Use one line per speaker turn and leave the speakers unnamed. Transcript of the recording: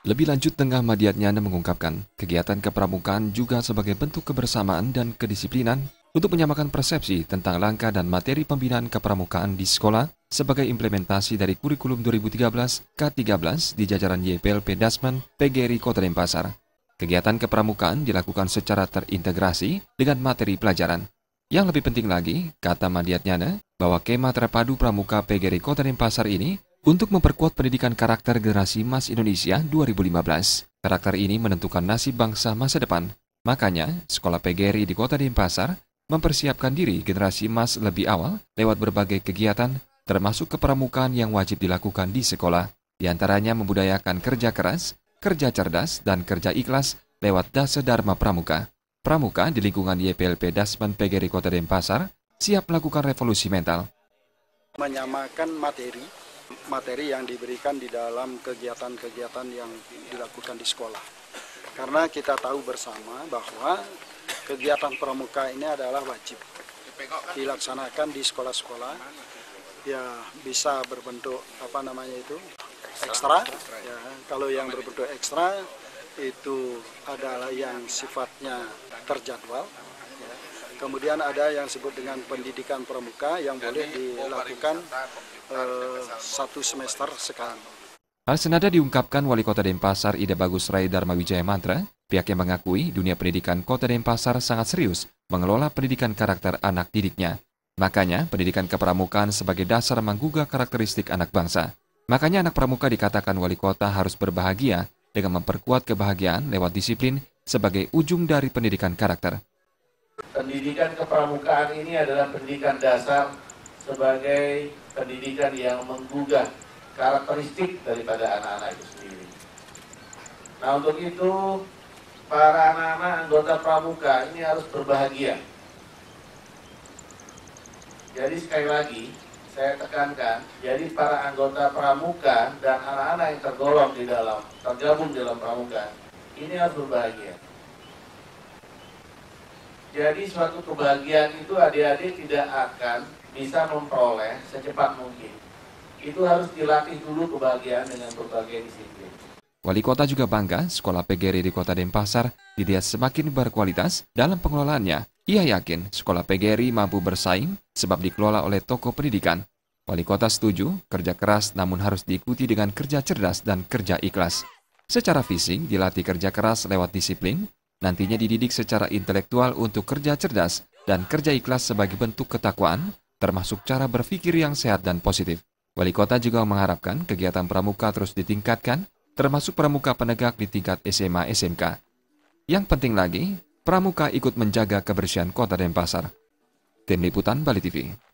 Lebih lanjut, Tengah Madiatnyana mengungkapkan, kegiatan kepramukaan juga sebagai bentuk kebersamaan dan kedisiplinan untuk menyamakan persepsi tentang langkah dan materi pembinaan kepramukaan di sekolah sebagai implementasi dari kurikulum 2013 K13 di jajaran YPLP Dasman PGRI Kota Denpasar. Kegiatan kepramukaan dilakukan secara terintegrasi dengan materi pelajaran. Yang lebih penting lagi, kata Madiatnyana, bahwa kema terpadu pramuka PGRI Kota Denpasar ini untuk memperkuat pendidikan karakter generasi emas Indonesia 2015. Karakter ini menentukan nasib bangsa masa depan. Makanya, sekolah PGRI di Kota Denpasar mempersiapkan diri generasi emas lebih awal lewat berbagai kegiatan, termasuk kepramukaan yang wajib dilakukan di sekolah. Di antaranya membudayakan kerja keras, kerja cerdas, dan kerja ikhlas lewat Dasa Dharma Pramuka. Pramuka di lingkungan YPLP Dasman PGRI Kota Denpasar siap melakukan revolusi mental.
Menyamakan materi materi yang diberikan di dalam kegiatan-kegiatan yang dilakukan di sekolah. Karena kita tahu bersama bahwa kegiatan pramuka ini adalah wajib dilaksanakan di sekolah-sekolah ya bisa berbentuk apa namanya itu ekstra ya kalau yang berbentuk ekstra itu adalah yang sifatnya terjadwal Kemudian ada yang disebut dengan pendidikan pramuka yang boleh dilakukan uh, satu semester sekarang.
Hal senada diungkapkan Wali Kota Denpasar Ida Bagus Rai Dharma Wijaya Mantra, pihaknya mengakui dunia pendidikan Kota Denpasar sangat serius mengelola pendidikan karakter anak didiknya. Makanya, pendidikan kepramukaan sebagai dasar menggugah karakteristik anak bangsa. Makanya anak pramuka dikatakan wali kota harus berbahagia dengan memperkuat kebahagiaan lewat disiplin sebagai ujung dari pendidikan karakter
pendidikan kepramukaan ini adalah pendidikan dasar sebagai pendidikan yang menggugah karakteristik daripada anak-anak itu sendiri. Nah untuk itu para anak-anak anggota pramuka ini harus berbahagia. Jadi sekali lagi saya tekankan, jadi para anggota pramuka dan anak-anak yang tergolong di dalam, tergabung dalam pramuka, ini harus berbahagia. Jadi suatu kebahagiaan itu adik-adik tidak akan bisa memperoleh secepat mungkin. Itu harus dilatih dulu kebahagiaan dengan berbagai disiplin.
Wali kota juga bangga sekolah PGRI di kota Denpasar dilihat semakin berkualitas dalam pengelolaannya. Ia yakin sekolah PGRI mampu bersaing sebab dikelola oleh toko pendidikan. Wali kota setuju kerja keras namun harus diikuti dengan kerja cerdas dan kerja ikhlas. Secara fisik dilatih kerja keras lewat disiplin, nantinya dididik secara intelektual untuk kerja cerdas dan kerja ikhlas sebagai bentuk ketakwaan, termasuk cara berpikir yang sehat dan positif. Wali kota juga mengharapkan kegiatan pramuka terus ditingkatkan, termasuk pramuka penegak di tingkat SMA SMK. Yang penting lagi, pramuka ikut menjaga kebersihan kota Denpasar. Tim Liputan Bali TV